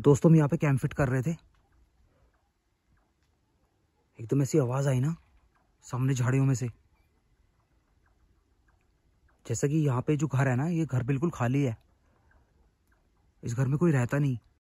दोस्तों हम यहाँ पे कैंप फिट कर रहे थे एकदम ऐसी आवाज़ आई ना सामने झाड़ियों में से जैसा कि यहाँ पे जो घर है ना ये घर बिल्कुल खाली है इस घर में कोई रहता नहीं